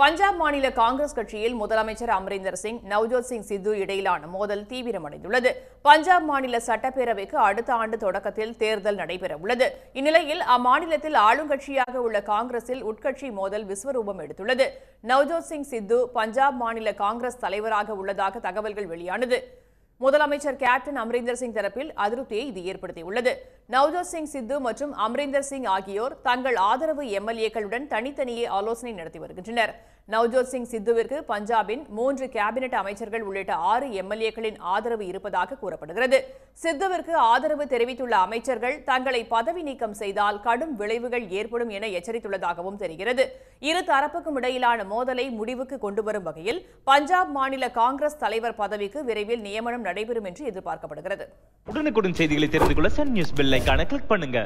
பஞ்சாப் மாநில காங்கிரஸ் கட்சியில் முதலமைச்சர் அமரிந்தர் சிங் நவ்ஜோத் சிங் சித்து இடையிலான மோதல் தீவிரமடைந்துள்ளது பஞ்சாப் மாநில சட்டப்பேரவைக்கு அடுத்த ஆண்டு தொடக்கத்தில் தேர்தல் நடைபெறவுள்ளது இந்நிலையில் அம்மாநிலத்தில் ஆளுங்கட்சியாக உள்ள காங்கிரஸில் உட்கட்சி மோதல் விஸ்வரூபம் எடுத்துள்ளது நவ்ஜோத் சிங் சித்து பஞ்சாப் மாநில காங்கிரஸ் தலைவராக உள்ளதாக தகவல்கள் வெளியானது முதலமைச்சர் கேப்டன் அமரிந்தர் சிங் தரப்பில் அதிருப்தியை இது ஏற்படுத்தியுள்ளது நவ்ஜோத் சிங் சித்து மற்றும் அமரிந்தர் சிங் ஆகியோர் தங்கள் ஆதரவு எம்எல்ஏக்களுடன் தனித்தனியே ஆலோசனை நடத்தி வருகின்றனர் நவ்ஜோத் சிங் சித்துவிற்கு பஞ்சாபின் மூன்று கேபினெட் அமைச்சர்கள் உள்ளிட்ட ஆறு எம்எல்ஏக்களின் ஆதரவு இருப்பதாக கூறப்படுகிறது சித்துவிற்கு ஆதரவு தெரிவித்துள்ள அமைச்சர்கள் தங்களை பதவி நீக்கம் செய்தால் கடும் விளைவுகள் ஏற்படும் என எச்சரித்துள்ளதாகவும் தெரிகிறது இரு தரப்புக்கும் இடையிலான மோதலை முடிவுக்கு கொண்டுவரும் வகையில் பஞ்சாப் மாநில காங்கிரஸ் தலைவர் பதவிக்கு விரைவில் நியமனம் நடைபெறும் என்று எதிர்பார்க்கப்படுகிறது உடனுக்குடன் செய்திகளை தெரிந்து கொள்ள சன் நியூஸ் பெல்லை கணக்கு பண்ணுங்க